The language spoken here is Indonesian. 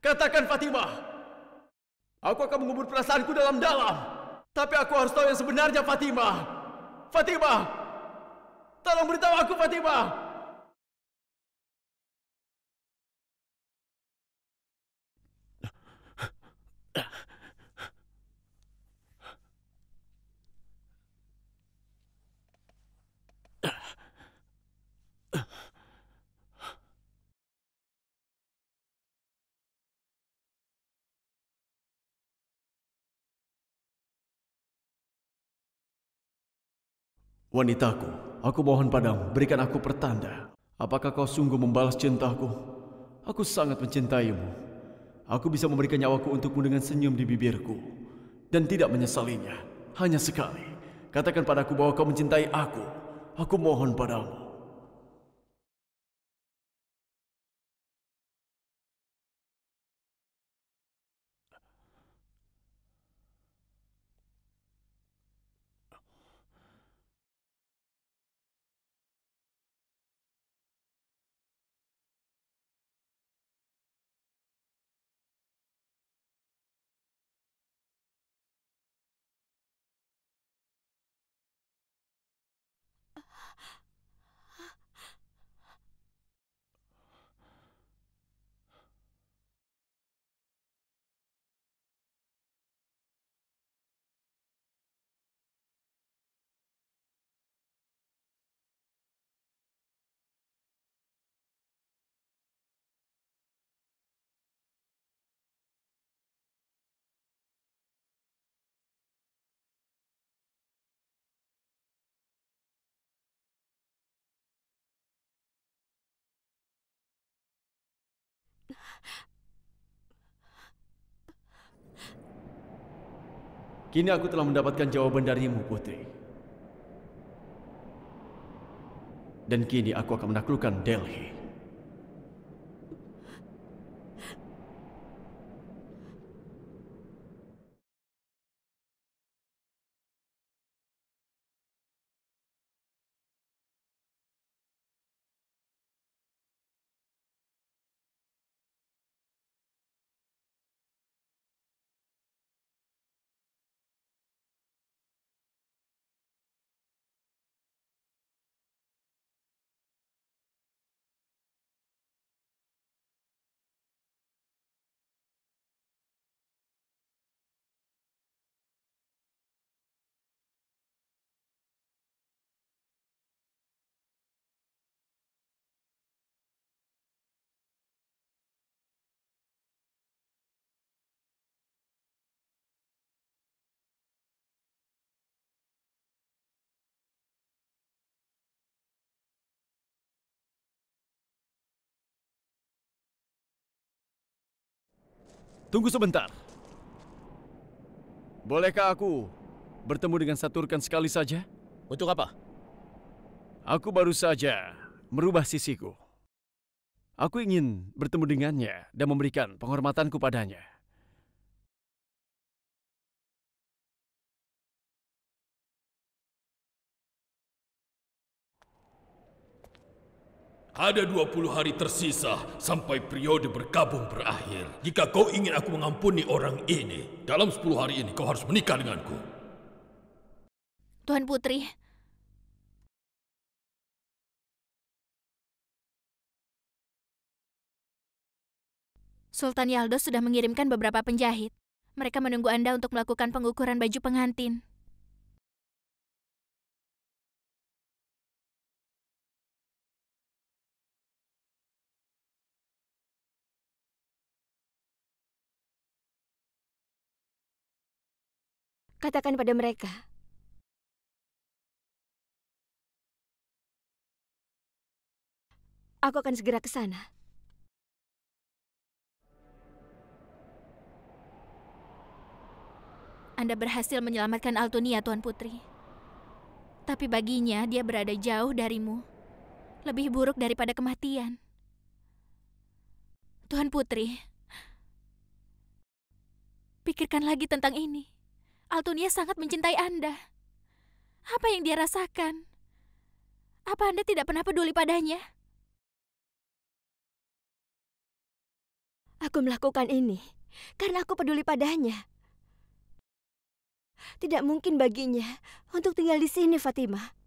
Katakan Fatimah. Aku akan mengubur perasaanku dalam-dalam. Tapi aku harus tahu yang sebenarnya Fatimah. Fatimah. Tolong beritahu aku Fatimah. Wanitaku, aku mohon padamu, berikan aku pertanda. Apakah kau sungguh membalas cintaku? Aku sangat mencintaimu. Aku bisa memberikan nyawaku untukmu dengan senyum di bibirku. Dan tidak menyesalinya. Hanya sekali. Katakan padaku bahwa kau mencintai aku. Aku mohon padamu. Kini aku telah mendapatkan jawaban darimu, Putri. Dan kini aku akan menaklukkan Delhi. Tunggu sebentar. Bolehkah aku bertemu dengan satu rekan sekali saja? Untuk apa? Aku baru saja merubah sisiku. Aku ingin bertemu dengannya dan memberikan penghormatanku padanya. Ada 20 hari tersisa sampai periode berkabung berakhir. Jika kau ingin aku mengampuni orang ini, dalam 10 hari ini kau harus menikah denganku. Tuan Putri, Sultan Yaldo sudah mengirimkan beberapa penjahit. Mereka menunggu Anda untuk melakukan pengukuran baju pengantin. Katakan pada mereka, Aku akan segera ke sana. Anda berhasil menyelamatkan Altonia, Tuan Putri. Tapi baginya, dia berada jauh darimu. Lebih buruk daripada kematian. Tuan Putri, pikirkan lagi tentang ini. Altunia sangat mencintai Anda. Apa yang dia rasakan? Apa Anda tidak pernah peduli padanya? Aku melakukan ini karena aku peduli padanya. Tidak mungkin baginya untuk tinggal di sini, Fatimah.